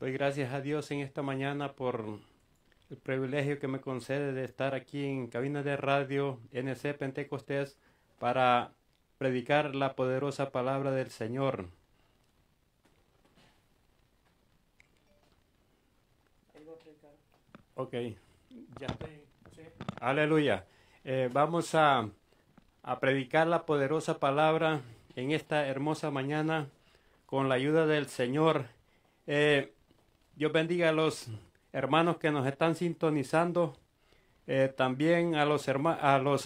Doy gracias a Dios en esta mañana por el privilegio que me concede de estar aquí en cabina de radio NC Pentecostés para predicar la poderosa palabra del Señor. Ok, ya Aleluya. Eh, vamos a, a predicar la poderosa palabra en esta hermosa mañana con la ayuda del Señor. Eh, Dios bendiga a los hermanos que nos están sintonizando, eh, también a los,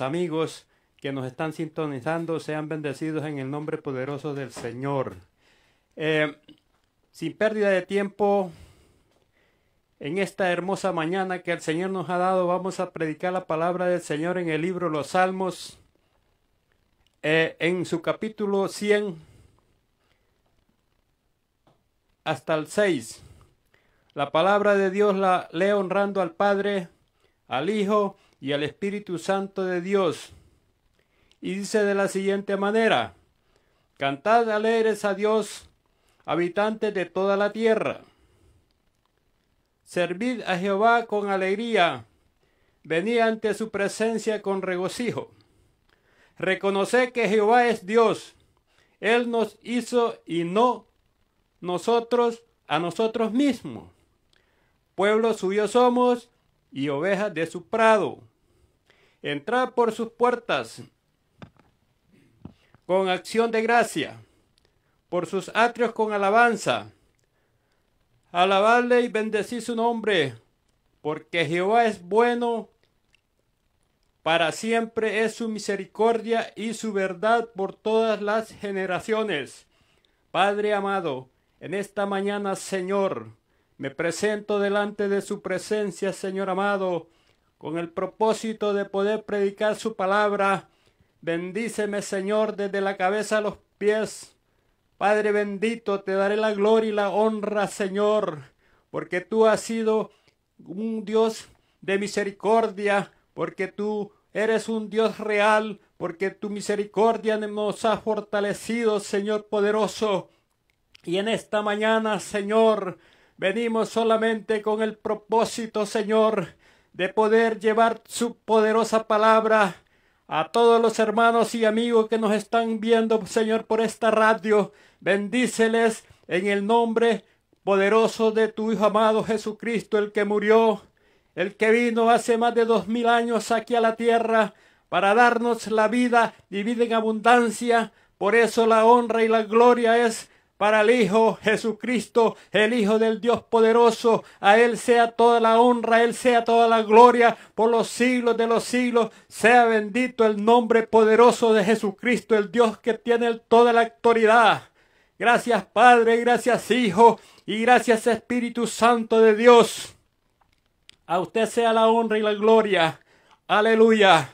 amigos que nos están sintonizando, sean bendecidos en el nombre poderoso del Señor. Eh, sin pérdida de tiempo, en esta hermosa mañana que el Señor nos ha dado, vamos a predicar la palabra del Señor en el libro Los Salmos, eh, en su capítulo 100 hasta el 6. La palabra de Dios la lee honrando al Padre, al Hijo y al Espíritu Santo de Dios. Y dice de la siguiente manera, Cantad alegres a Dios, habitantes de toda la tierra. Servid a Jehová con alegría, venid ante su presencia con regocijo. Reconoced que Jehová es Dios, Él nos hizo y no nosotros a nosotros mismos. Pueblo suyo somos y ovejas de su prado. Entrad por sus puertas con acción de gracia, por sus atrios con alabanza. Alabadle y bendecí su nombre, porque Jehová es bueno, para siempre es su misericordia y su verdad por todas las generaciones. Padre amado, en esta mañana, Señor, me presento delante de su presencia, Señor amado, con el propósito de poder predicar su palabra. Bendíceme, Señor, desde la cabeza a los pies. Padre bendito, te daré la gloria y la honra, Señor, porque tú has sido un Dios de misericordia, porque tú eres un Dios real, porque tu misericordia nos ha fortalecido, Señor poderoso. Y en esta mañana, Señor, Venimos solamente con el propósito, Señor, de poder llevar su poderosa palabra a todos los hermanos y amigos que nos están viendo, Señor, por esta radio. Bendíceles en el nombre poderoso de tu Hijo amado Jesucristo, el que murió, el que vino hace más de dos mil años aquí a la tierra para darnos la vida y vida en abundancia. Por eso la honra y la gloria es para el Hijo Jesucristo, el Hijo del Dios poderoso. A Él sea toda la honra, a Él sea toda la gloria por los siglos de los siglos. Sea bendito el nombre poderoso de Jesucristo, el Dios que tiene toda la autoridad. Gracias Padre, gracias Hijo y gracias Espíritu Santo de Dios. A usted sea la honra y la gloria. Aleluya.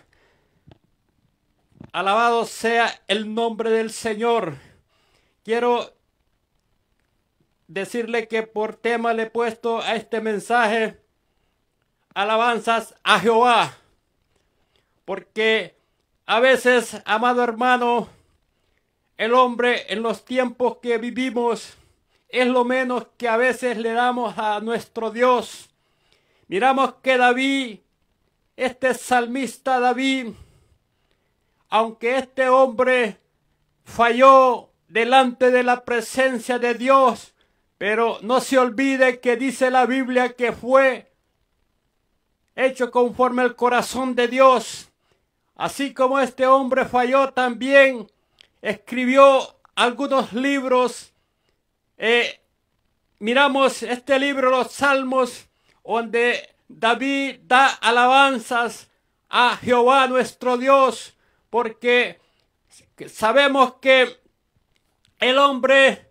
Alabado sea el nombre del Señor. Quiero decirle que por tema le he puesto a este mensaje alabanzas a Jehová. Porque a veces, amado hermano, el hombre en los tiempos que vivimos es lo menos que a veces le damos a nuestro Dios. Miramos que David, este salmista David, aunque este hombre falló delante de la presencia de Dios, pero no se olvide que dice la Biblia que fue hecho conforme al corazón de Dios. Así como este hombre falló también, escribió algunos libros. Eh, miramos este libro, los Salmos, donde David da alabanzas a Jehová nuestro Dios, porque sabemos que el hombre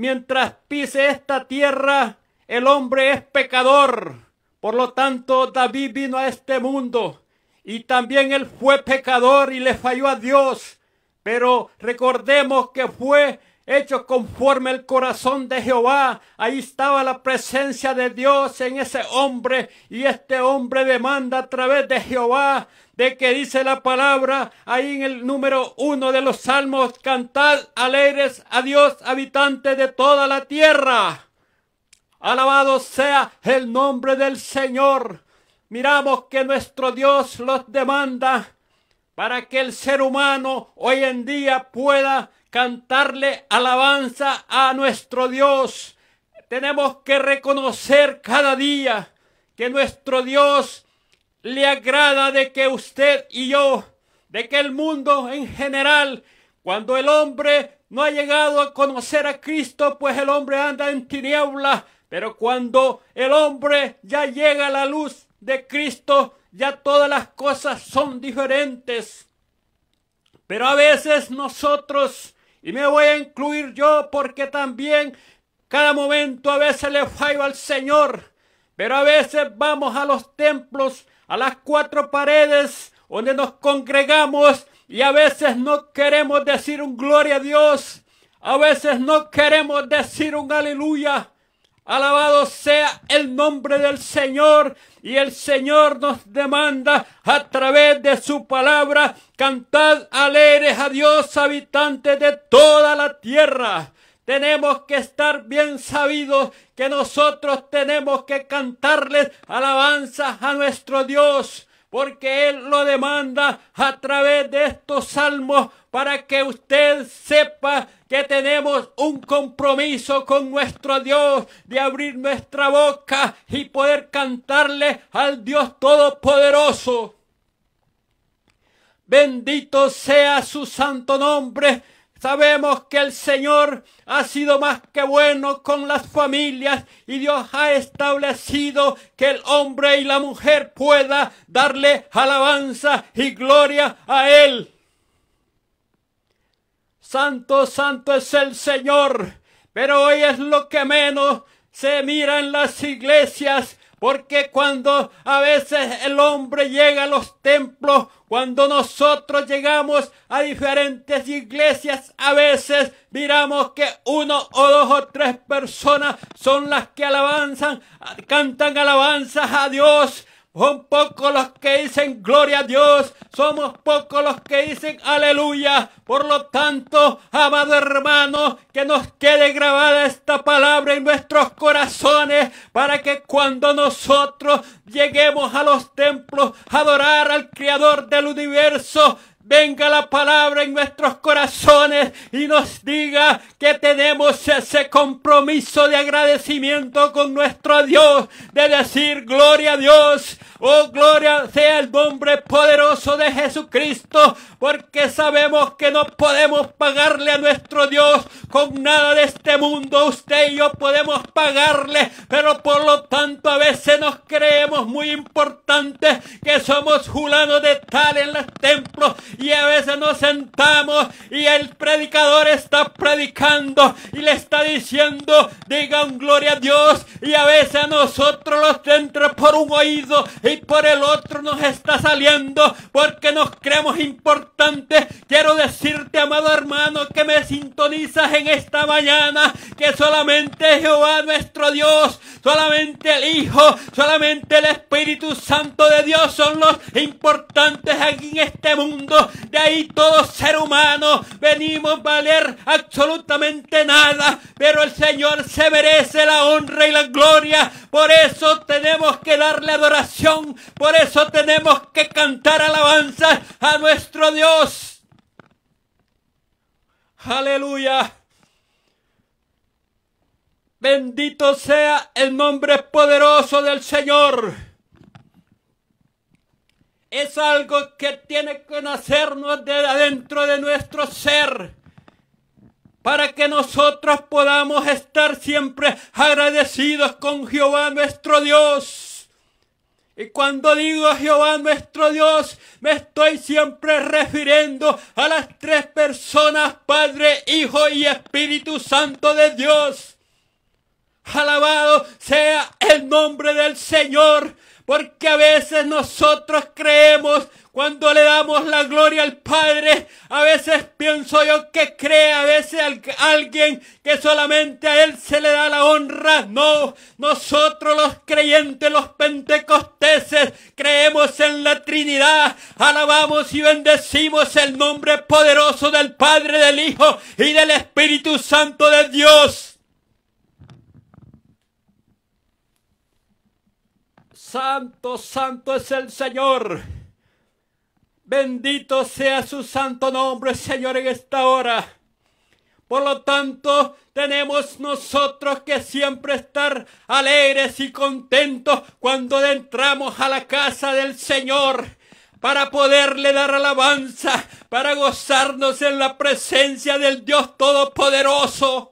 Mientras pise esta tierra, el hombre es pecador. Por lo tanto, David vino a este mundo y también él fue pecador y le falló a Dios. Pero recordemos que fue hecho conforme el corazón de Jehová. Ahí estaba la presencia de Dios en ese hombre y este hombre demanda a través de Jehová de que dice la palabra ahí en el número uno de los salmos, cantad alegres a Dios, habitante de toda la tierra. Alabado sea el nombre del Señor. Miramos que nuestro Dios los demanda para que el ser humano hoy en día pueda cantarle alabanza a nuestro Dios. Tenemos que reconocer cada día que nuestro Dios le agrada de que usted y yo, de que el mundo en general, cuando el hombre no ha llegado a conocer a Cristo, pues el hombre anda en tinieblas, pero cuando el hombre ya llega a la luz de Cristo, ya todas las cosas son diferentes. Pero a veces nosotros y me voy a incluir yo porque también cada momento a veces le fallo al Señor. Pero a veces vamos a los templos, a las cuatro paredes donde nos congregamos y a veces no queremos decir un gloria a Dios. A veces no queremos decir un aleluya. Alabado sea el nombre del Señor. Y el Señor nos demanda a través de su palabra, cantad alegres a Dios, habitante de toda la tierra. Tenemos que estar bien sabidos que nosotros tenemos que cantarles alabanzas a nuestro Dios porque Él lo demanda a través de estos salmos para que usted sepa que tenemos un compromiso con nuestro Dios de abrir nuestra boca y poder cantarle al Dios Todopoderoso. Bendito sea su santo nombre Sabemos que el Señor ha sido más que bueno con las familias y Dios ha establecido que el hombre y la mujer pueda darle alabanza y gloria a Él. Santo, santo es el Señor, pero hoy es lo que menos se mira en las iglesias porque cuando a veces el hombre llega a los templos, cuando nosotros llegamos a diferentes iglesias, a veces miramos que uno o dos o tres personas son las que alabanzan, cantan alabanzas a Dios son pocos los que dicen gloria a Dios, somos pocos los que dicen aleluya. Por lo tanto, amado hermano, que nos quede grabada esta palabra en nuestros corazones para que cuando nosotros lleguemos a los templos adorar al Creador del universo, venga la palabra en nuestros corazones y nos diga que tenemos ese compromiso de agradecimiento con nuestro Dios, de decir gloria a Dios, ...o oh, gloria sea el nombre poderoso de Jesucristo, porque sabemos que no podemos pagarle a nuestro Dios con nada de este mundo, usted y yo podemos pagarle, pero por lo tanto a veces nos creemos muy importantes que somos fulanos de tal en los templos y a veces nos sentamos y el predicador está predicando y le está diciendo, digan gloria a Dios y a veces a nosotros los entra por un oído y por el otro nos está saliendo porque nos creemos importantes. Quiero decirte, amado hermano, que me sintonizas en esta mañana, que solamente Jehová nuestro Dios, solamente el Hijo, solamente el Espíritu Santo de Dios son los importantes aquí en este mundo de ahí todo ser humano venimos a valer absolutamente nada, pero el Señor se merece la honra y la gloria, por eso tenemos que darle adoración, por eso tenemos que cantar alabanza a nuestro Dios. Aleluya. Bendito sea el nombre poderoso del Señor es algo que tiene que nacernos de adentro de nuestro ser para que nosotros podamos estar siempre agradecidos con Jehová nuestro Dios. Y cuando digo a Jehová nuestro Dios, me estoy siempre refiriendo a las tres personas, Padre, Hijo y Espíritu Santo de Dios. Alabado sea el nombre del Señor. Porque a veces nosotros creemos cuando le damos la gloria al Padre. A veces pienso yo que cree, a veces alguien que solamente a Él se le da la honra. No, nosotros los creyentes, los pentecosteses, creemos en la Trinidad. Alabamos y bendecimos el nombre poderoso del Padre, del Hijo y del Espíritu Santo de Dios. Santo, santo es el Señor. Bendito sea su santo nombre, Señor, en esta hora. Por lo tanto, tenemos nosotros que siempre estar alegres y contentos cuando entramos a la casa del Señor para poderle dar alabanza, para gozarnos en la presencia del Dios Todopoderoso.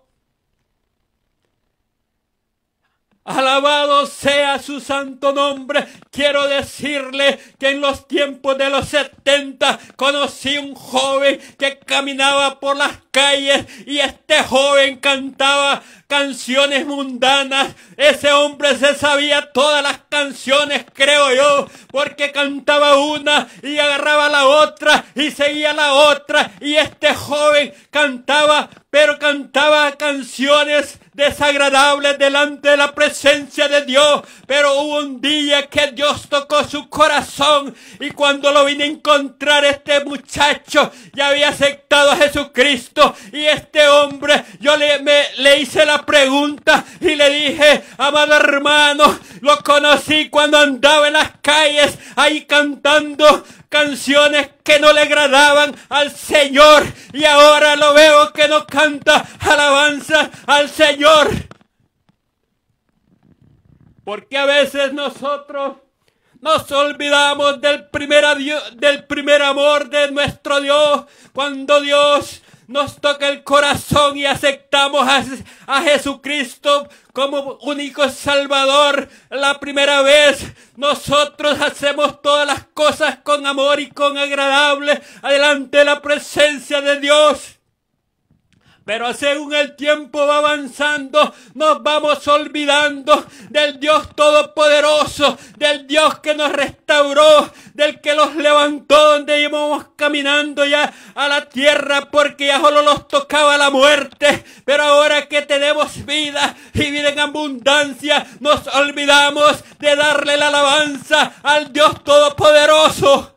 Alabado sea su santo nombre. Quiero decirle que en los tiempos de los 70 conocí un joven que caminaba por las calles y este joven cantaba canciones mundanas. Ese hombre se sabía todas las canciones, creo yo, porque cantaba una y agarraba la otra y seguía la otra. Y este joven cantaba, pero cantaba canciones desagradables delante de la presencia de Dios. Pero hubo un día que Dios tocó su corazón y cuando lo vine a encontrar este muchacho ya había aceptado a Jesucristo y este hombre yo le, me, le hice la pregunta y le dije, amado hermano, lo conocí cuando andaba en las calles ahí cantando canciones que no le agradaban al Señor y ahora lo veo que no canta alabanza al Señor. Porque a veces nosotros nos olvidamos del primer, del primer amor de nuestro Dios, cuando Dios nos toca el corazón y aceptamos a, Jesucristo como único Salvador la primera vez, nosotros hacemos todas las cosas con amor y con agradable, adelante la presencia de Dios. Pero según el tiempo va avanzando, nos vamos olvidando del Dios Todopoderoso, del Dios que nos restauró, del que los levantó donde íbamos caminando ya a la tierra porque ya solo nos tocaba la muerte. Pero ahora que tenemos vida y vida en abundancia, nos olvidamos de darle la alabanza al Dios Todopoderoso.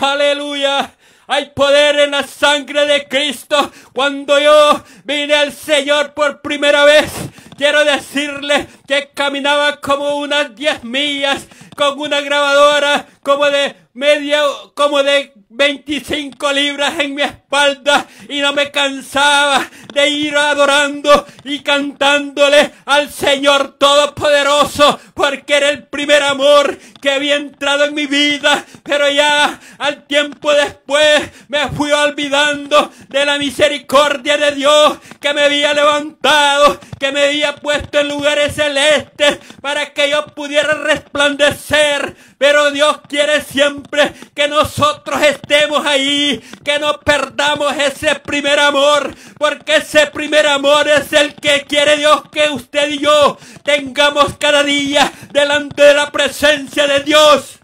Aleluya. Hay poder en la sangre de Cristo. Cuando yo vine al Señor por primera vez, quiero decirles que caminaba como unas 10 millas con una grabadora como de media, como de 25 libras en mi espalda y no me cansaba de ir adorando y cantándole al Señor Todopoderoso porque era el primer amor que había entrado en mi vida, pero ya al tiempo después me fui olvidando de la misericordia de Dios que me había levantado, que me había puesto en lugares celestes para que yo pudiera resplandecer. Pero Dios quiere siempre que nosotros estemos ahí, que no perdamos ese primer amor, porque ese primer amor es el que quiere Dios que usted y yo tengamos cada día delante de la presencia de Dios.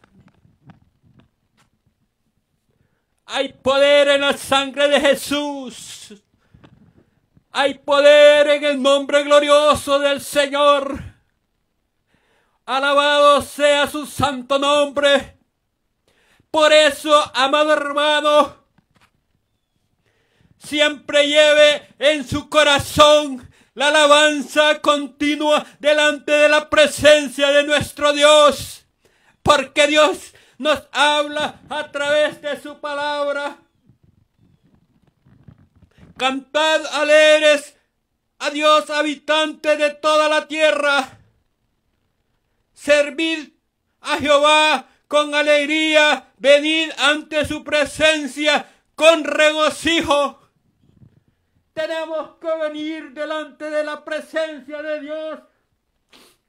Hay poder en la sangre de Jesús. Hay poder en el nombre glorioso del Señor. Alabado sea su santo nombre. Por eso, amado hermano, siempre lleve en su corazón la alabanza continua delante de la presencia de nuestro Dios. Porque Dios nos habla a través de su palabra. Cantad alegres a Dios habitante de toda la tierra. Servid a Jehová con alegría, venid ante su presencia con regocijo. Tenemos que venir delante de la presencia de Dios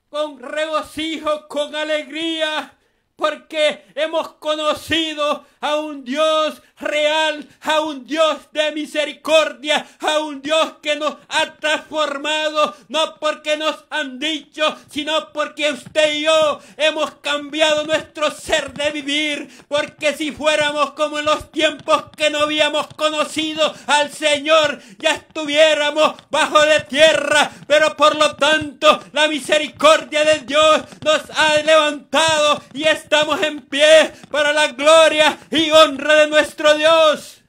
con regocijo, con alegría porque hemos conocido a un Dios real, a un Dios de misericordia, a un Dios que nos ha transformado, no porque nos han dicho, sino porque usted y yo hemos cambiado nuestro ser de vivir, porque si fuéramos como en los tiempos que no habíamos conocido al Señor, ya estuviéramos bajo de tierra, pero por lo tanto la misericordia de Dios nos ha levantado y es estamos en pie para la gloria y honra de nuestro Dios.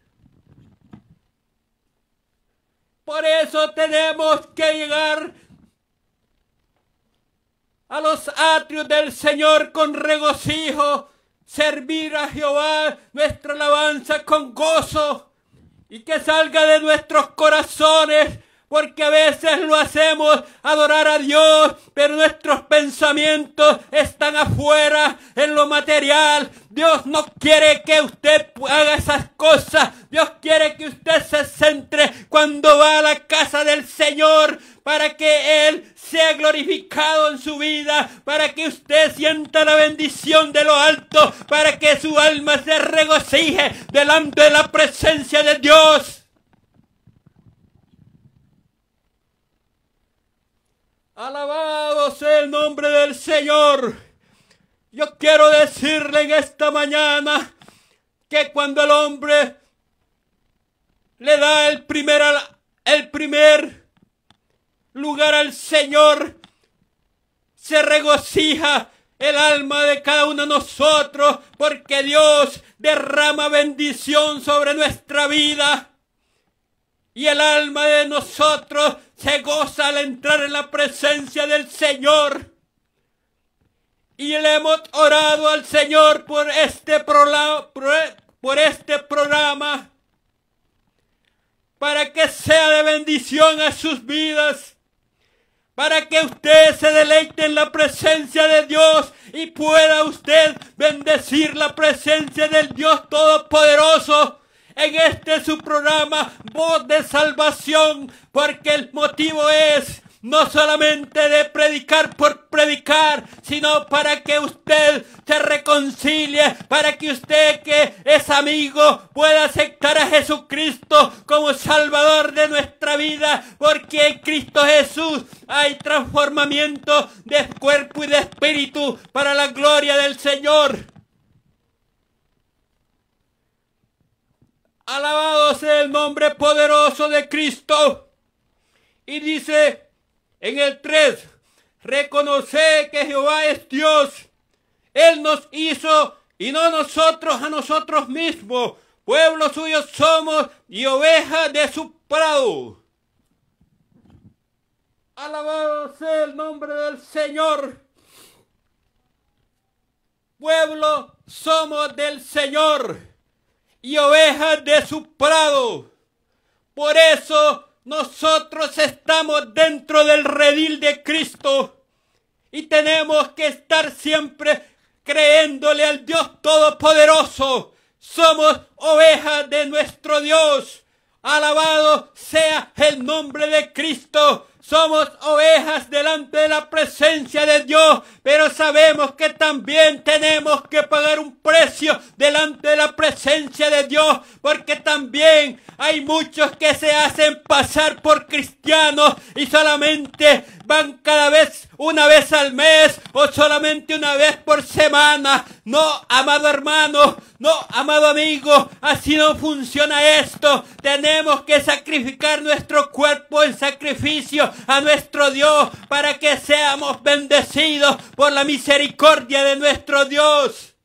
Por eso tenemos que llegar a los atrios del Señor con regocijo, servir a Jehová nuestra alabanza con gozo y que salga de nuestros corazones porque a veces lo hacemos adorar a Dios, pero nuestros pensamientos están afuera en lo material. Dios no quiere que usted haga esas cosas. Dios quiere que usted se centre cuando va a la casa del Señor para que Él sea glorificado en su vida, para que usted sienta la bendición de lo alto, para que su alma se regocije delante de la presencia de Dios. Alabado sea el nombre del Señor. Yo quiero decirle en esta mañana que cuando el hombre le da el primer, el primer lugar al Señor, se regocija el alma de cada uno de nosotros, porque Dios derrama bendición sobre nuestra vida y el alma de nosotros se goza al entrar en la presencia del Señor. Y le hemos orado al Señor por este, por este programa para que sea de bendición a sus vidas para que usted se deleite en la presencia de Dios y pueda usted bendecir la presencia del Dios Todopoderoso en este su programa Voz de Salvación, porque el motivo es no solamente de predicar por predicar, sino para que usted se reconcilie, para que usted que es amigo pueda aceptar a Jesucristo como Salvador de nuestra vida, porque en Cristo Jesús hay transformamiento de cuerpo y de espíritu para la gloria del Señor. Alabado sea el nombre poderoso de Cristo. Y dice en el 3, reconoce que Jehová es Dios. Él nos hizo y no nosotros a nosotros mismos. Pueblo suyo somos y ovejas de su prado. Alabado sea el nombre del Señor. Pueblo somos del Señor y ovejas de su prado. Por eso nosotros estamos dentro del redil de Cristo y tenemos que estar siempre creyéndole al Dios Todopoderoso. Somos ovejas de nuestro Dios. Alabado sea el nombre de Cristo. Somos ovejas delante de la presencia de Dios, pero sabemos que también tenemos que pagar un precio delante de la presencia de Dios, porque también hay muchos que se hacen pasar por cristianos y solamente van cada vez una vez al mes o solamente una vez por semana. No, amado hermano, no, amado amigo, así no funciona esto. Tenemos que sacrificar nuestro cuerpo en sacrificio a nuestro Dios para que seamos bendecidos por la misericordia de nuestro Dios.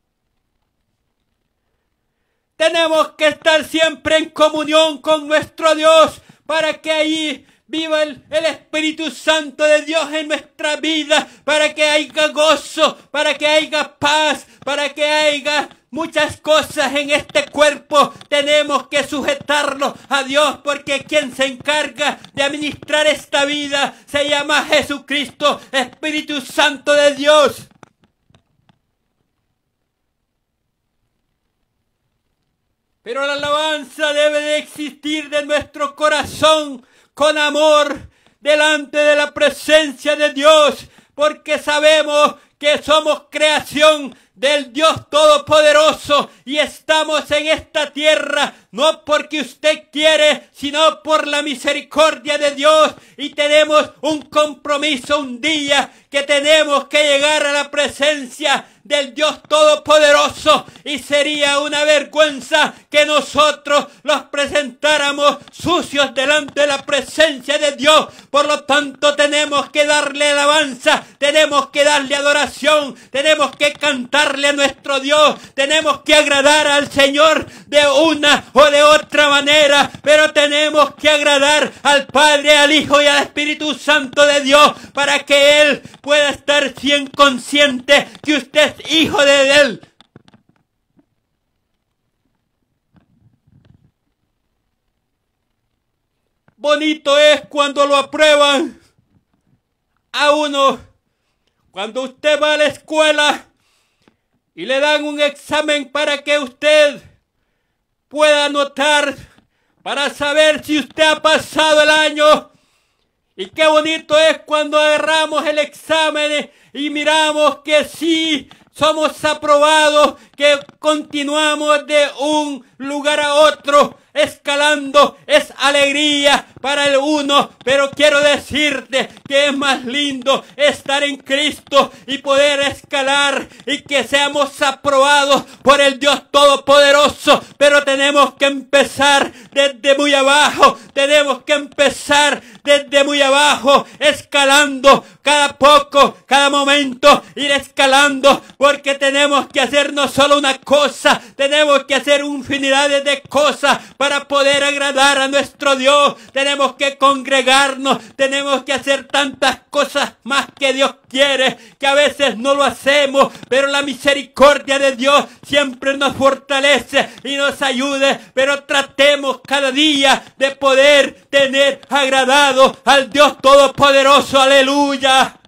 Tenemos que estar siempre en comunión con nuestro Dios para que allí Viva el, Espíritu Santo de Dios en nuestra vida para que haya gozo, para que haya paz, para que haya muchas cosas en este cuerpo. Tenemos que sujetarnos a Dios porque quien se encarga de administrar esta vida se llama Jesucristo, Espíritu Santo de Dios. Pero la alabanza debe de existir de nuestro corazón con amor delante de la presencia de Dios, porque sabemos que somos creación del Dios Todopoderoso y estamos en esta tierra no porque usted quiere, sino por la misericordia de Dios y tenemos un compromiso un día que tenemos que llegar a la presencia del Dios Todopoderoso y sería una vergüenza que nosotros los presentáramos sucios delante de la presencia de Dios. Por lo tanto, tenemos que darle alabanza, tenemos que darle adoración, tenemos que cantarle a nuestro Dios, tenemos que agradar al Señor de una o de otra manera, pero tenemos que agradar al Padre, al Hijo y al Espíritu Santo de Dios para que Él pueda estar bien consciente que usted hijo de él. Bonito es cuando lo aprueban a uno. Cuando usted va a la escuela y le dan un examen para que usted pueda anotar, para saber si usted ha pasado el año. Y qué bonito es cuando agarramos el examen y miramos que sí somos aprobados que continuamos de un lugar a otro, escalando, es alegría para el uno, pero quiero decirte que es más lindo estar en Cristo y poder escalar y que seamos aprobados por el Dios Todopoderoso, pero tenemos que empezar desde muy abajo, tenemos que empezar desde muy abajo, escalando cada poco, cada momento, ir escalando, porque tenemos que hacer no solo una cosa, tenemos que hacer un fin de cosas para poder agradar a nuestro Dios. Tenemos que congregarnos, tenemos que hacer tantas cosas más que Dios quiere, que a veces no lo hacemos, pero la misericordia de Dios siempre nos fortalece y nos ayude, pero tratemos cada día de poder tener agradado al Dios Todopoderoso. Aleluya.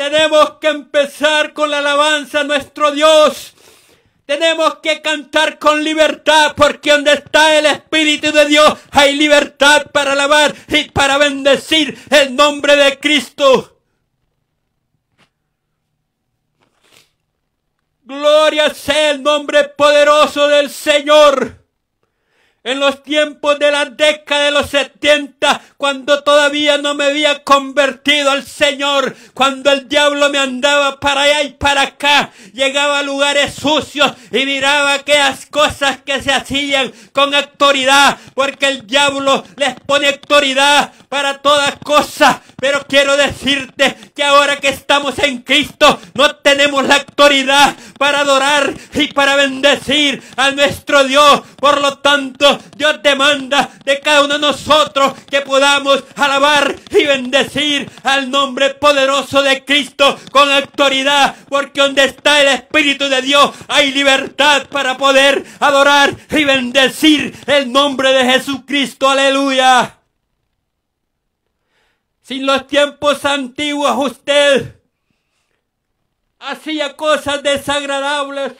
Tenemos que empezar con la alabanza a nuestro Dios. Tenemos que cantar con libertad, porque donde está el Espíritu de Dios hay libertad para alabar y para bendecir el nombre de Cristo. Gloria sea el nombre poderoso del Señor. En los tiempos de la década de los 70 cuando todavía no me había convertido al Señor, cuando el diablo me andaba para allá y para acá, llegaba a lugares sucios y miraba aquellas cosas que se hacían con autoridad, porque el diablo les pone autoridad para todas cosas, pero quiero decirte que ahora que estamos en Cristo, no tenemos la autoridad para adorar y para bendecir a nuestro Dios, por lo tanto, Dios demanda de cada uno de nosotros que podamos a alabar y bendecir al nombre poderoso de Cristo con autoridad, porque donde está el Espíritu de Dios hay libertad para poder adorar y bendecir el nombre de Jesucristo. Aleluya. Sin los tiempos antiguos usted hacía cosas desagradables.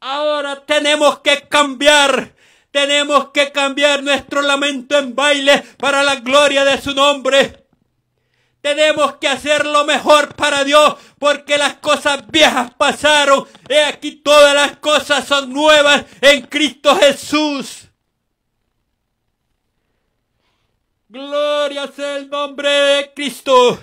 Ahora tenemos que cambiar tenemos que cambiar nuestro lamento en baile para la gloria de su nombre. Tenemos que hacer lo mejor para Dios, porque las cosas viejas pasaron. He aquí todas las cosas son nuevas en Cristo Jesús. Gloria sea el nombre de Cristo.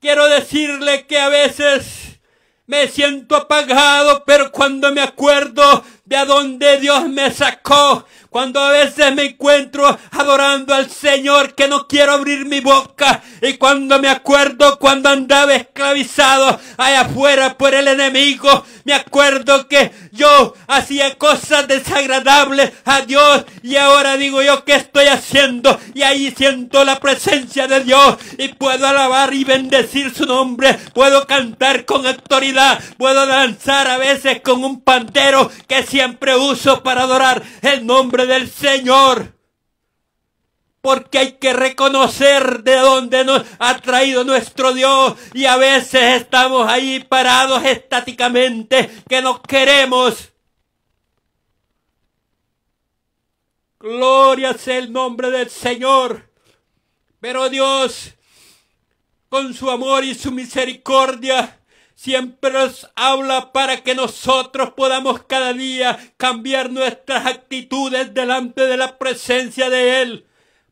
Quiero decirle que a veces me siento apagado, pero cuando me acuerdo de donde Dios me sacó, cuando a veces me encuentro adorando al Señor que no quiero abrir mi boca. Y cuando me acuerdo cuando andaba esclavizado allá afuera por el enemigo. Me acuerdo que yo hacía cosas desagradables a Dios. Y ahora digo yo qué estoy haciendo. Y ahí siento la presencia de Dios. Y puedo alabar y bendecir su nombre. Puedo cantar con autoridad. Puedo danzar a veces con un pantero que siempre uso para adorar el nombre del Señor. Porque hay que reconocer de dónde nos ha traído nuestro Dios. Y a veces estamos ahí parados estáticamente, que no queremos. Gloria sea el nombre del Señor. Pero Dios, con su amor y su misericordia, siempre nos habla para que nosotros podamos cada día cambiar nuestras actitudes delante de la presencia de Él.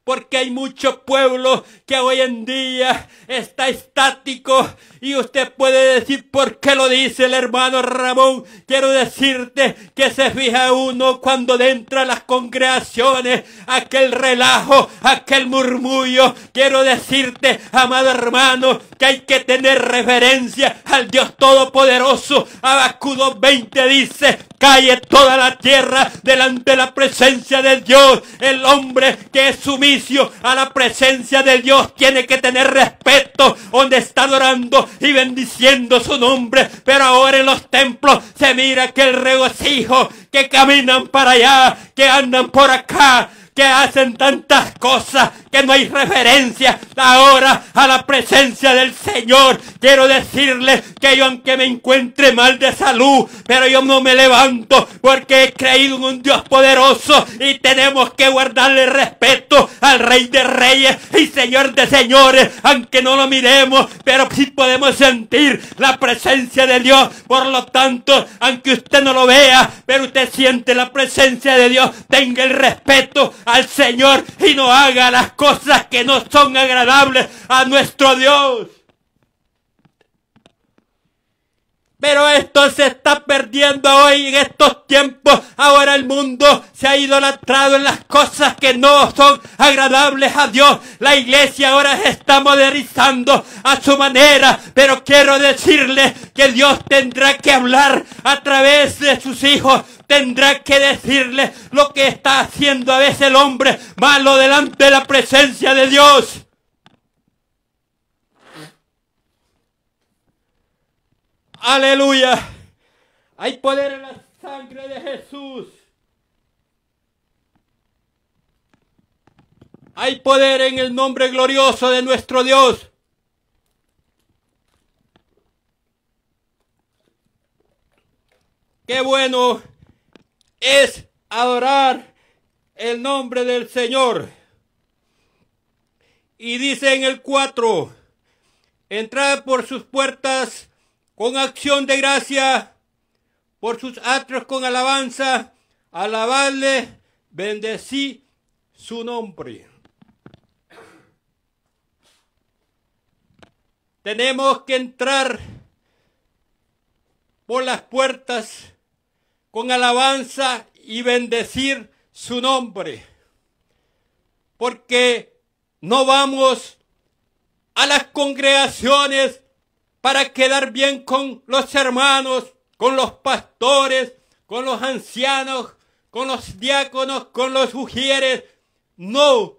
Porque hay mucho pueblo que hoy en día está estático y usted puede decir por qué lo dice el hermano Ramón. Quiero decirte que se fija uno cuando entra a las congregaciones, aquel relajo, aquel murmullo. Quiero decirte, amado hermano, que hay que tener referencia al Dios Todopoderoso. Abacudo 20 dice, ...calle toda la tierra delante de la presencia de Dios. El hombre que es sumicio a la presencia de Dios tiene que tener respeto donde está adorando y bendiciendo su nombre. Pero ahora en los templos se mira que el regocijo, que caminan para allá, que andan por acá, que hacen tantas cosas que no hay referencia ahora a la presencia del Señor. Quiero decirle que yo aunque me encuentre mal de salud, pero yo no me levanto porque he creído en un Dios poderoso y tenemos que guardarle respeto al Rey de Reyes y Señor de Señores, aunque no lo miremos, pero sí podemos sentir la presencia de Dios. Por lo tanto, aunque usted no lo vea, pero usted siente la presencia de Dios, tenga el respeto al Señor y no haga las cosas cosas que no son agradables a nuestro Dios. Pero esto se está perdiendo hoy en estos tiempos. Ahora el mundo se ha idolatrado en las cosas que no son agradables a Dios. La iglesia ahora se está modernizando a su manera. Pero quiero decirle que Dios tendrá que hablar a través de sus hijos tendrá que decirle lo que está haciendo a veces el hombre malo delante de la presencia de Dios. Aleluya. Hay poder en la sangre de Jesús. Hay poder en el nombre glorioso de nuestro Dios. Qué bueno es adorar el nombre del Señor. Y dice en el 4, Entrar por sus puertas con acción de gracia, por sus atrios con alabanza, Alabarle, bendecí su nombre. Tenemos que entrar por las puertas con alabanza y bendecir su nombre. Porque no vamos a las congregaciones para quedar bien con los hermanos, con los pastores, con los ancianos, con los diáconos, con los ujieres. No.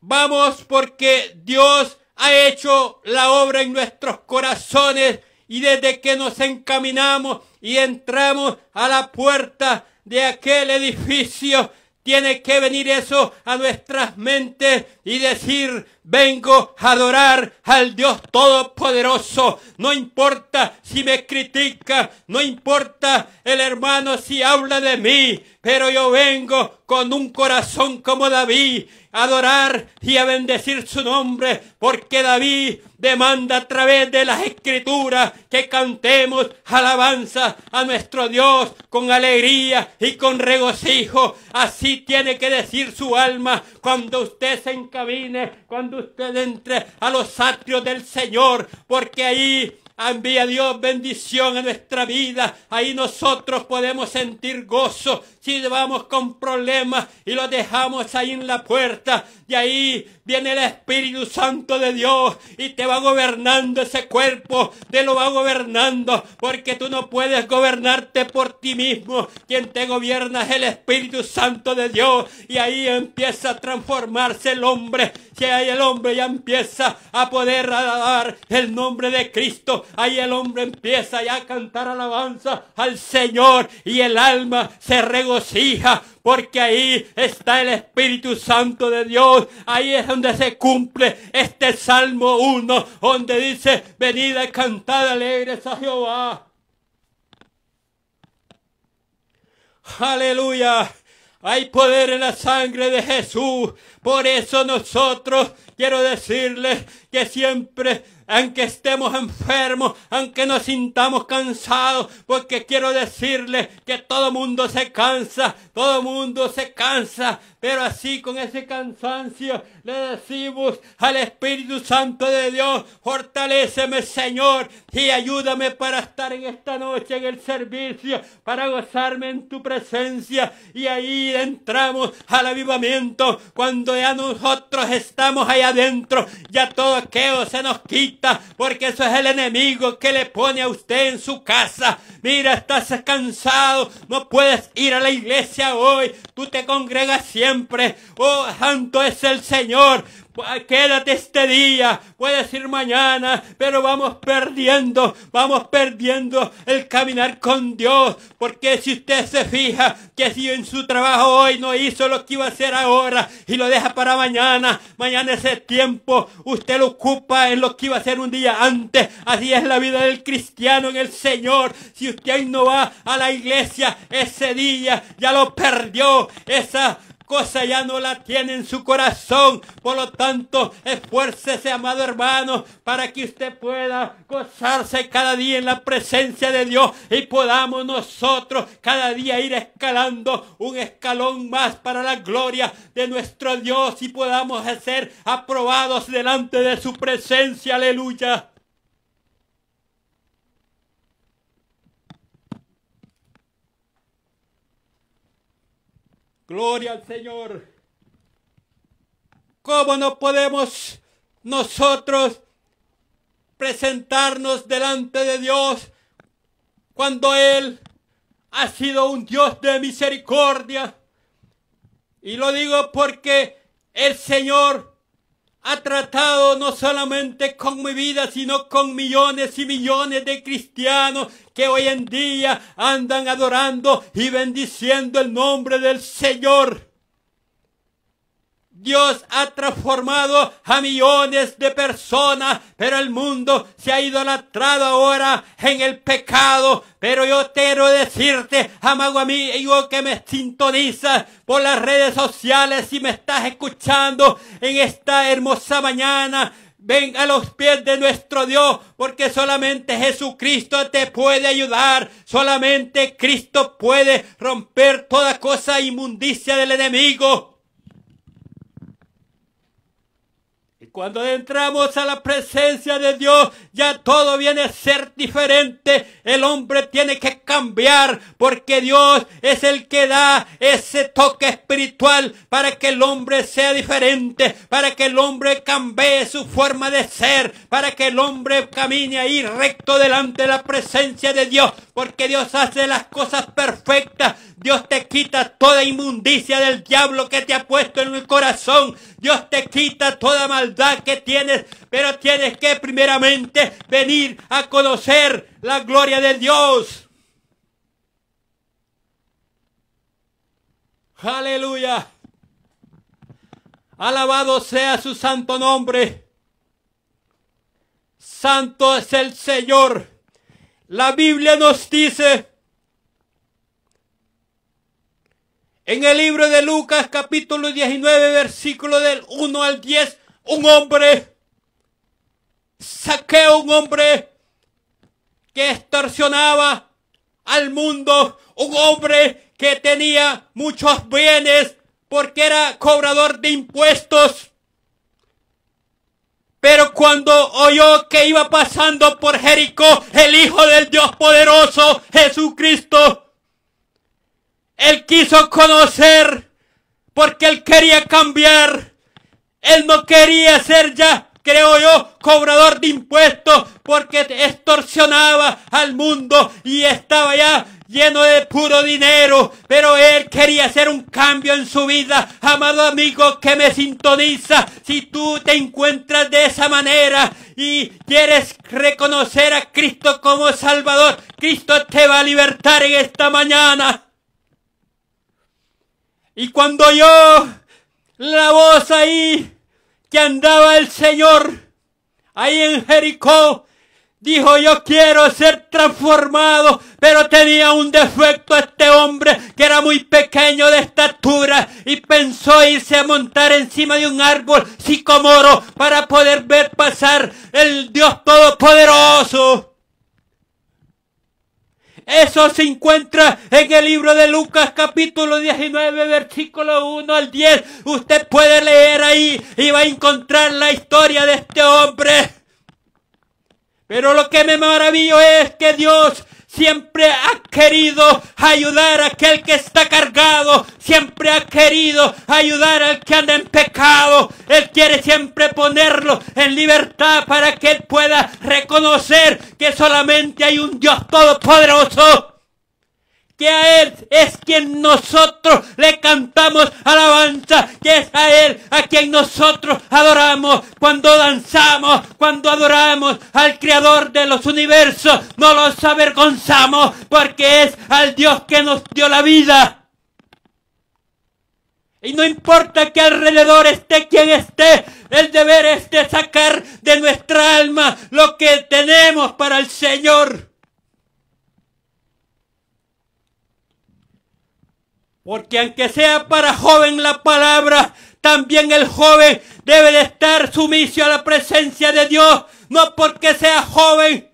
Vamos porque Dios ha hecho la obra en nuestros corazones y desde que nos encaminamos y entramos a la puerta de aquel edificio, tiene que venir eso a nuestras mentes y decir, vengo a adorar al Dios Todopoderoso. No importa si me critica, no importa el hermano si habla de mí, pero yo vengo con un corazón como David a adorar y a bendecir su nombre, porque David demanda a través de las escrituras que cantemos alabanza a nuestro Dios con alegría y con regocijo. Así tiene que decir su alma cuando usted se encabine, cuando usted entre a los atrios del Señor, porque ahí envía Dios bendición en nuestra vida. Ahí nosotros podemos sentir gozo si vamos con problemas y lo dejamos ahí en la puerta, y ahí viene el Espíritu Santo de Dios y te va gobernando ese cuerpo, te lo va gobernando, porque tú no puedes gobernarte por ti mismo, quien te gobierna es el Espíritu Santo de Dios, y ahí empieza a transformarse el hombre, si ahí el hombre ya empieza a poder alabar el nombre de Cristo, ahí el hombre empieza ya a cantar alabanza al Señor y el alma se regocija hijas, porque ahí está el Espíritu Santo de Dios. Ahí es donde se cumple este Salmo 1, donde dice, venid a cantar alegres a Jehová. Aleluya. Hay poder en la sangre de Jesús. Por eso nosotros quiero decirles que siempre aunque estemos enfermos, aunque nos sintamos cansados, porque quiero decirles que todo mundo se cansa, todo mundo se cansa, pero así con ese cansancio le decimos al Espíritu Santo de Dios, fortaleceme Señor y ayúdame para estar en esta noche en el servicio, para gozarme en tu presencia. Y ahí entramos al avivamiento cuando ya nosotros estamos ahí adentro, ya todo aquello se nos quita porque eso es el enemigo que le pone a usted en su casa. Mira, estás cansado, no puedes ir a la iglesia hoy, tú te congregas siempre Oh, santo es el Señor. Pues, quédate este día, puede ir mañana, pero vamos perdiendo, vamos perdiendo el caminar con Dios, porque si usted se fija que si en su trabajo hoy no hizo lo que iba a hacer ahora y lo deja para mañana, mañana ese tiempo usted lo ocupa en lo que iba a hacer un día antes, así es la vida del cristiano en el Señor, si usted no va a la iglesia ese día, ya lo perdió, esa cosa ya no la tiene en su corazón. Por lo tanto, esfuércese, amado hermano, para que usted pueda gozarse cada día en la presencia de Dios y podamos nosotros cada día ir escalando un escalón más para la gloria de nuestro Dios y podamos ser aprobados delante de su presencia. Aleluya. Gloria al Señor. ¿Cómo no podemos nosotros presentarnos delante de Dios cuando Él ha sido un Dios de misericordia? Y lo digo porque el Señor ha tratado no solamente con mi vida, sino con millones y millones de cristianos que hoy en día andan adorando y bendiciendo el nombre del Señor. Dios ha transformado a millones de personas, pero el mundo se ha idolatrado ahora en el pecado. Pero yo quiero decirte, amado amigo que me sintoniza por las redes sociales y me estás escuchando en esta hermosa mañana, Ven a los pies de nuestro Dios, porque solamente Jesucristo te puede ayudar. Solamente Cristo puede romper toda cosa inmundicia del enemigo. Cuando entramos a la presencia de Dios, ya todo viene a ser diferente. El hombre tiene que cambiar porque Dios es el que da ese toque espiritual para que el hombre sea diferente, para que el hombre cambie su forma de ser, para que el hombre camine ahí recto delante de la presencia de Dios, porque Dios hace las cosas perfectas Dios te quita toda inmundicia del diablo que te ha puesto en el corazón. Dios te quita toda maldad que tienes, pero tienes que primeramente venir a conocer la gloria de Dios. Aleluya. Alabado sea su santo nombre. Santo es el Señor. La Biblia nos dice En el libro de Lucas capítulo 19 versículo del 1 al 10, un hombre, saqueo un hombre que extorsionaba al mundo, un hombre que tenía muchos bienes porque era cobrador de impuestos. Pero cuando oyó que iba pasando por Jericó el Hijo del Dios Poderoso, Jesucristo, él quiso conocer porque él quería cambiar. Él no quería ser ya, creo yo, cobrador de impuestos porque extorsionaba al mundo y estaba ya lleno de puro dinero, pero él quería hacer un cambio en su vida. Amado amigo que me sintoniza, si tú te encuentras de esa manera y quieres reconocer a Cristo como Salvador, Cristo te va a libertar en esta mañana. Y cuando yo la voz ahí que andaba el Señor ahí en Jericó, dijo yo quiero ser transformado, pero tenía un defecto este hombre que era muy pequeño de estatura y pensó irse a montar encima de un árbol sicomoro para poder ver pasar el Dios Todopoderoso. Eso se encuentra en el libro de Lucas capítulo 19 versículo 1 al 10. Usted puede leer ahí y va a encontrar la historia de este hombre. Pero lo que me maravillo es que Dios siempre ha querido ayudar a aquel que está cargado, siempre ha querido ayudar al que anda en pecado. Él quiere siempre ponerlo en libertad para que él pueda reconocer que solamente hay un Dios todopoderoso que a Él es quien nosotros le cantamos alabanza, que es a Él a quien nosotros adoramos cuando danzamos, cuando adoramos al Creador de los universos, no los avergonzamos porque es al Dios que nos dio la vida. Y no importa que alrededor esté quien esté, el deber es de sacar de nuestra alma lo que tenemos para el Señor. Porque aunque sea para joven la palabra, también el joven debe de estar sumiso a la presencia de Dios, no porque sea joven.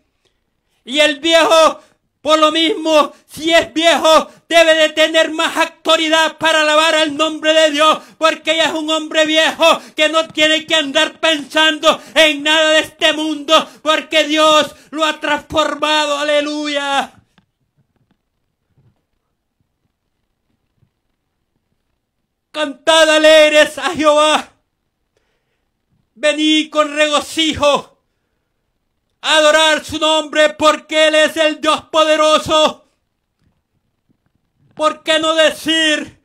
Y el viejo, por lo mismo, si es viejo, debe de tener más autoridad para alabar el nombre de Dios, porque ya es un hombre viejo que no tiene que andar pensando en nada de este mundo, porque Dios lo ha transformado, aleluya. Cantad alegres a Jehová. Venid con regocijo. Adorar su nombre porque Él es el Dios poderoso. ¿Por qué no decir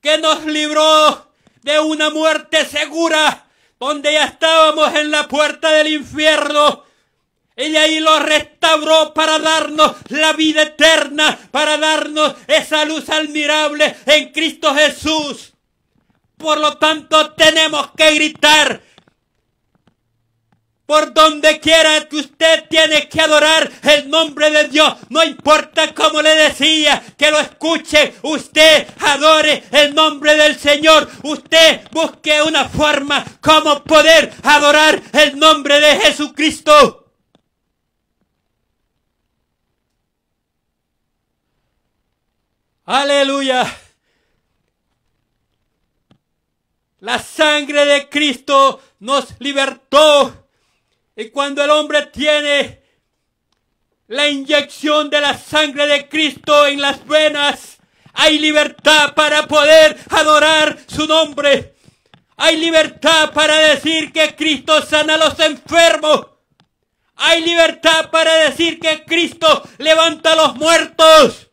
que nos libró de una muerte segura donde ya estábamos en la puerta del infierno? Él ahí lo restauró para darnos la vida eterna, para darnos esa luz admirable en Cristo Jesús. Por lo tanto, tenemos que gritar. Por donde quiera que usted tiene que adorar el nombre de Dios, no importa cómo le decía, que lo escuche, usted adore el nombre del Señor, usted busque una forma como poder adorar el nombre de Jesucristo. Aleluya. La sangre de Cristo nos libertó. Y cuando el hombre tiene la inyección de la sangre de Cristo en las venas, hay libertad para poder adorar su nombre. Hay libertad para decir que Cristo sana a los enfermos. Hay libertad para decir que Cristo levanta a los muertos.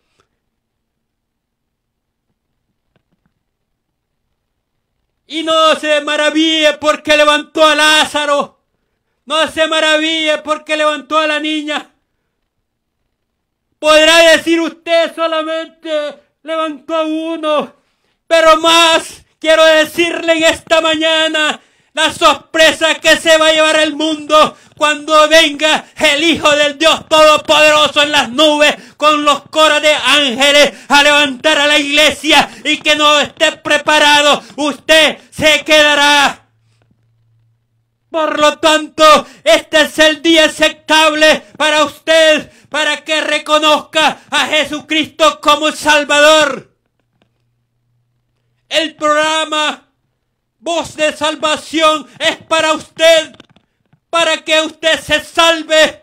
Y no se maraville porque levantó a Lázaro. No se maraville porque levantó a la niña. Podrá decir usted solamente levantó a uno. Pero más quiero decirle en esta mañana la sorpresa que se va a llevar el mundo cuando venga el Hijo del Dios Todopoderoso en las nubes con los coros de ángeles a levantar a la iglesia y que no esté preparado, usted se quedará. Por lo tanto, este es el día aceptable para usted, para que reconozca a Jesucristo como Salvador. El programa voz de salvación es para usted, para que usted se salve,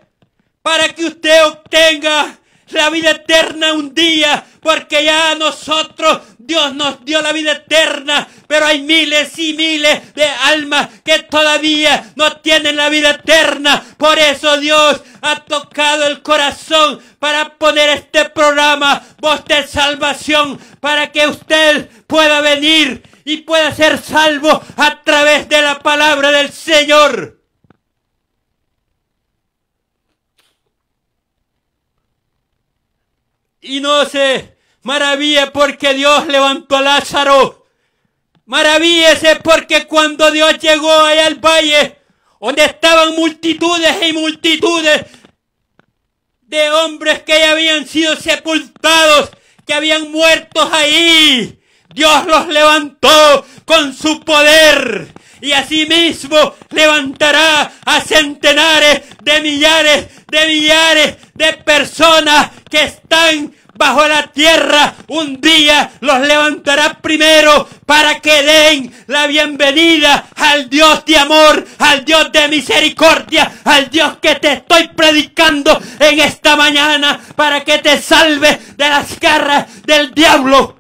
para que usted obtenga la vida eterna un día, porque ya a nosotros Dios nos dio la vida eterna, pero hay miles y miles de almas que todavía no tienen la vida eterna. Por eso Dios ha tocado el corazón para poner este programa, voz de salvación, para que usted pueda venir y pueda ser salvo a través de la palabra del Señor. Y no se maravilla porque Dios levantó a Lázaro. Maravíese porque cuando Dios llegó ahí al valle, donde estaban multitudes y multitudes de hombres que ya habían sido sepultados, que habían muerto ahí, Dios los levantó con su poder y asimismo levantará a centenares de millares de millares de personas que están bajo la tierra, un día los levantará primero para que den la bienvenida al Dios de amor, al Dios de misericordia, al Dios que te estoy predicando en esta mañana para que te salve de las garras del diablo.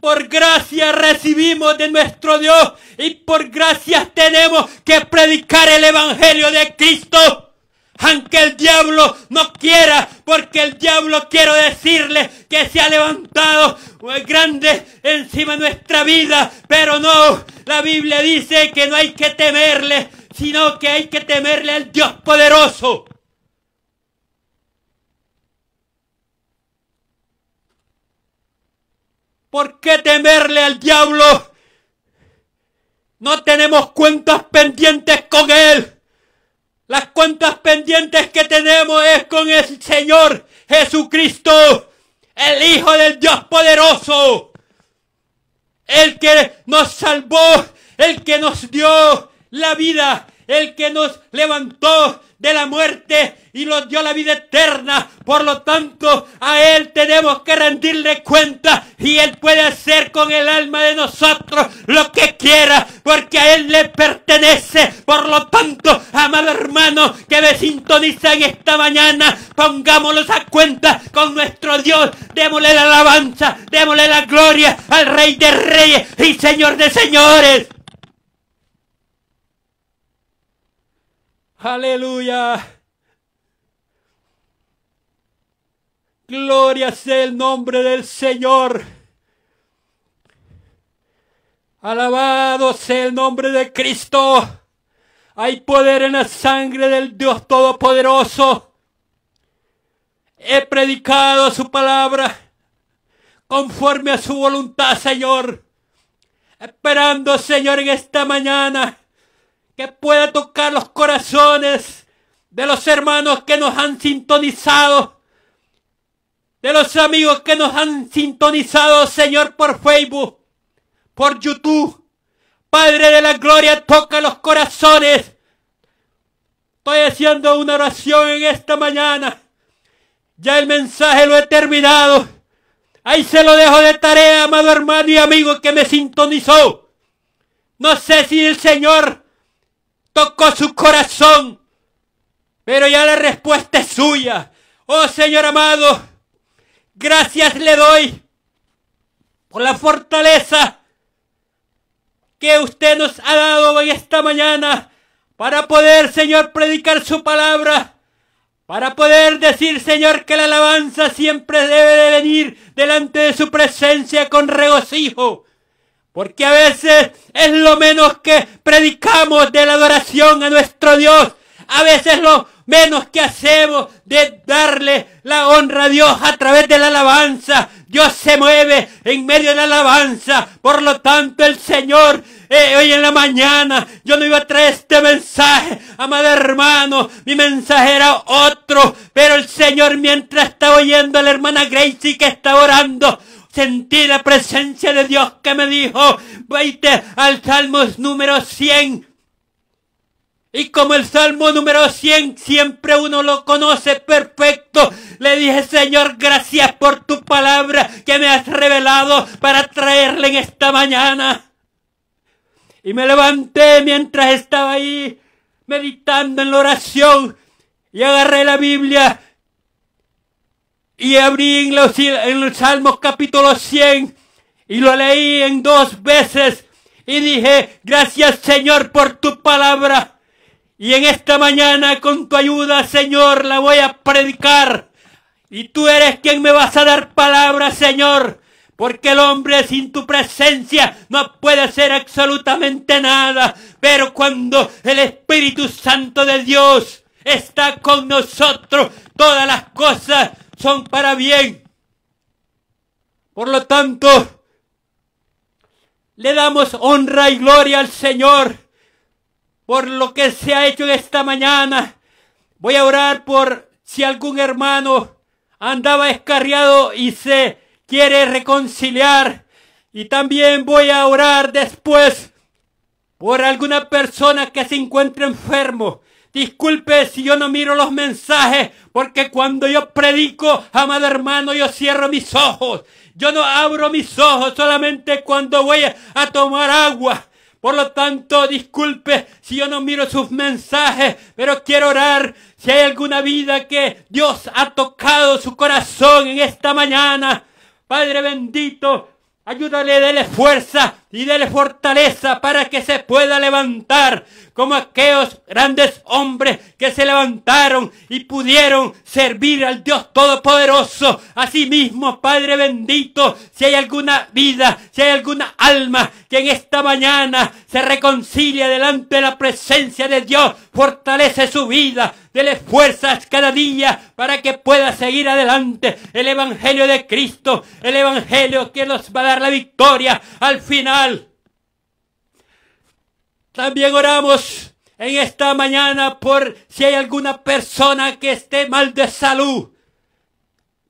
Por gracia recibimos de nuestro Dios y por gracia tenemos que predicar el Evangelio de Cristo. Aunque el diablo no quiera, porque el diablo quiero decirle que se ha levantado eh, grande encima de nuestra vida, pero no, la Biblia dice que no hay que temerle, sino que hay que temerle al Dios poderoso. ¿Por qué temerle al diablo? No tenemos cuentas pendientes con él. Las cuentas pendientes que tenemos es con el Señor Jesucristo, el Hijo del Dios poderoso, el que nos salvó, el que nos dio la vida, el que nos levantó, de la muerte y nos dio la vida eterna. Por lo tanto, a Él tenemos que rendirle cuenta y Él puede hacer con el alma de nosotros lo que quiera, porque a Él le pertenece. Por lo tanto, amado hermano que me sintoniza en esta mañana, pongámoslos a cuenta con nuestro Dios. Démosle la alabanza, démosle la gloria al Rey de Reyes y Señor de Señores. Aleluya. Gloria sea el nombre del Señor. Alabado sea el nombre de Cristo. Hay poder en la sangre del Dios Todopoderoso. He predicado su palabra conforme a su voluntad, Señor. Esperando, Señor, en esta mañana que pueda tocar los corazones de los hermanos que nos han sintonizado, de los amigos que nos han sintonizado, Señor, por Facebook, por YouTube. Padre de la Gloria, toca los corazones. Estoy haciendo una oración en esta mañana. Ya el mensaje lo he terminado. Ahí se lo dejo de tarea, amado hermano y amigo que me sintonizó. No sé si el Señor con su corazón. Pero ya la respuesta es suya. Oh Señor amado, gracias le doy por la fortaleza que usted nos ha dado hoy esta mañana para poder, Señor, predicar su palabra. Para poder decir, Señor, que la alabanza siempre debe de venir delante de su presencia con regocijo porque a veces es lo menos que predicamos de la adoración a nuestro Dios. A veces lo menos que hacemos de darle la honra a Dios a través de la alabanza. Dios se mueve en medio de la alabanza. Por lo tanto, el Señor eh, hoy en la mañana yo no iba a traer este mensaje, amado hermano, mi mensaje era otro, pero el Señor mientras estaba oyendo a la hermana Gracie que estaba orando, sentí la presencia de Dios que me dijo, vete al Salmos número 100. Y como el Salmo número 100 siempre uno lo conoce perfecto, le dije, Señor, gracias por tu palabra que me has revelado para traerle en esta mañana. Y me levanté mientras estaba ahí meditando en la oración y agarré la Biblia y abrí en los, Salmos capítulo 100 y lo leí en dos veces y dije, gracias Señor por tu palabra. Y en esta mañana con tu ayuda, Señor, la voy a predicar. Y tú eres quien me vas a dar palabra, Señor. Porque el hombre sin tu presencia no puede hacer absolutamente nada. Pero cuando el Espíritu Santo de Dios está con nosotros, todas las cosas son para bien. Por lo tanto, le damos honra y gloria al Señor por lo que se ha hecho en esta mañana. Voy a orar por si algún hermano andaba escarriado y se quiere reconciliar. Y también voy a orar después por alguna persona que se encuentra enfermo Disculpe si yo no miro los mensajes, porque cuando yo predico, amado hermano, yo cierro mis ojos. Yo no abro mis ojos solamente cuando voy a tomar agua. Por lo tanto, disculpe si yo no miro sus mensajes, pero quiero orar si hay alguna vida que Dios ha tocado su corazón en esta mañana. Padre bendito, ayúdale, dele fuerza, y dele fortaleza para que se pueda levantar como aquellos grandes hombres que se levantaron y pudieron servir al Dios Todopoderoso. Asimismo, Padre bendito, si hay alguna vida, si hay alguna alma que en esta mañana se reconcilia delante de la presencia de Dios, fortalece su vida, Dele fuerzas cada día para que pueda seguir adelante el Evangelio de Cristo, el Evangelio que nos va a dar la victoria al final también oramos en esta mañana por si hay alguna persona que esté mal de salud.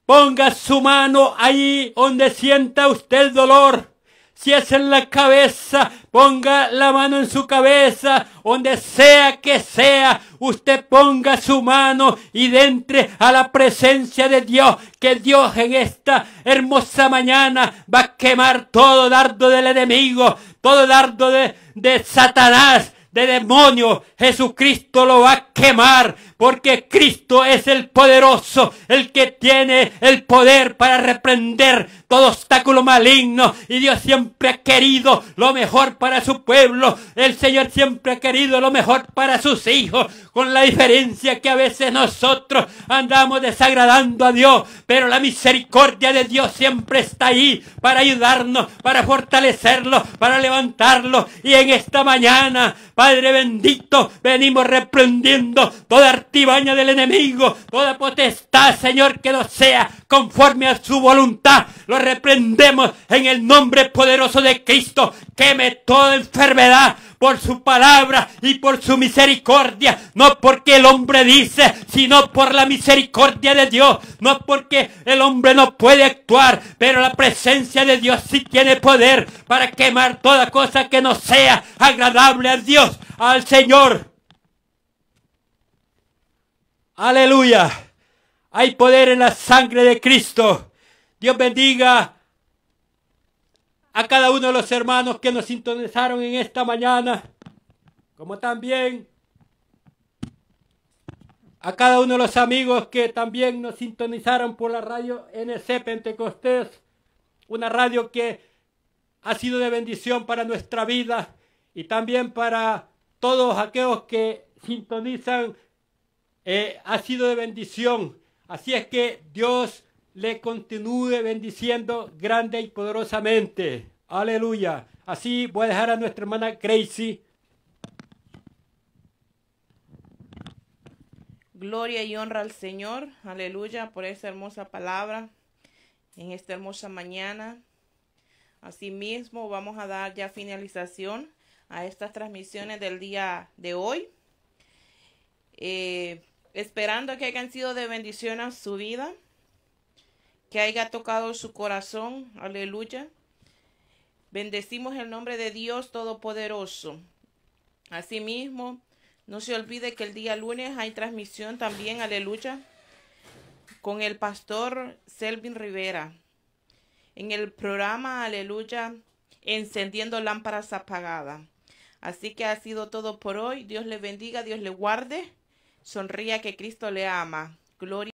Ponga su mano ahí donde sienta usted el dolor. Si es en la cabeza, ponga la mano en su cabeza, donde sea que sea, usted ponga su mano y entre a la presencia de Dios, que Dios en esta hermosa mañana va a quemar todo dardo del enemigo, todo dardo de, de Satanás, de demonio. Jesucristo lo va a quemar porque Cristo es el poderoso, el que tiene el poder para reprender todo obstáculo maligno y Dios siempre ha querido lo mejor para su pueblo, el Señor siempre ha querido lo mejor para sus hijos, con la diferencia que a veces nosotros andamos desagradando a Dios, pero la misericordia de Dios siempre está ahí para ayudarnos, para fortalecerlo, para levantarlo y en esta mañana, Padre bendito, venimos reprendiendo toda baña del enemigo, toda potestad, Señor, que lo sea conforme a su voluntad. Lo reprendemos en el nombre poderoso de Cristo. Queme toda enfermedad por su palabra y por su misericordia, no porque el hombre dice, sino por la misericordia de Dios, no porque el hombre no puede actuar, pero la presencia de Dios sí tiene poder para quemar toda cosa que no sea agradable a Dios, al Señor. Aleluya. Hay poder en la sangre de Cristo. Dios bendiga a cada uno de los hermanos que nos sintonizaron en esta mañana, como también a cada uno de los amigos que también nos sintonizaron por la radio NC Pentecostés, una radio que ha sido de bendición para nuestra vida y también para todos aquellos que sintonizan eh, ha sido de bendición. Así es que Dios le continúe bendiciendo grande y poderosamente. Aleluya. Así voy a dejar a nuestra hermana Gracie. Gloria y honra al Señor. Aleluya por esa hermosa palabra en esta hermosa mañana. Asimismo, vamos a dar ya finalización a estas transmisiones del día de hoy. Eh, esperando que hayan sido de bendición a su vida, que haya tocado su corazón. Aleluya. Bendecimos el nombre de Dios Todopoderoso. Asimismo, no se olvide que el día lunes hay transmisión también, aleluya, con el pastor Selvin Rivera. En el programa, aleluya, encendiendo lámparas apagadas. Así que ha sido todo por hoy. Dios le bendiga, Dios le guarde. Sonría que Cristo le ama.